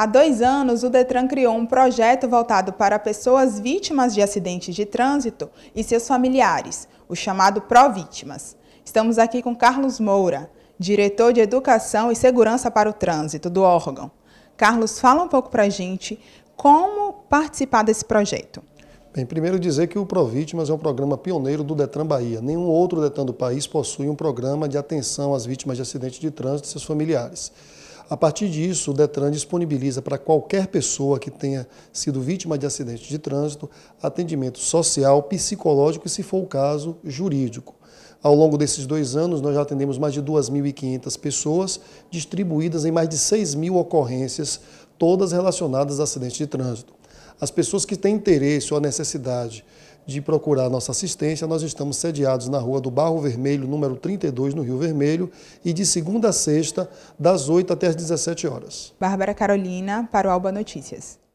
Há dois anos, o Detran criou um projeto voltado para pessoas vítimas de acidentes de trânsito e seus familiares, o chamado Provítimas. Estamos aqui com Carlos Moura, diretor de Educação e Segurança para o Trânsito do órgão. Carlos, fala um pouco para a gente como participar desse projeto. Bem, primeiro dizer que o Provítimas é um programa pioneiro do Detran Bahia. Nenhum outro Detran do país possui um programa de atenção às vítimas de acidentes de trânsito e seus familiares. A partir disso, o Detran disponibiliza para qualquer pessoa que tenha sido vítima de acidente de trânsito atendimento social, psicológico e, se for o caso, jurídico. Ao longo desses dois anos, nós já atendemos mais de 2.500 pessoas, distribuídas em mais de 6 mil ocorrências, todas relacionadas a acidentes de trânsito. As pessoas que têm interesse ou a necessidade de procurar nossa assistência. Nós estamos sediados na rua do Barro Vermelho, número 32, no Rio Vermelho, e de segunda a sexta, das 8 até as 17 horas. Bárbara Carolina, para o Alba Notícias.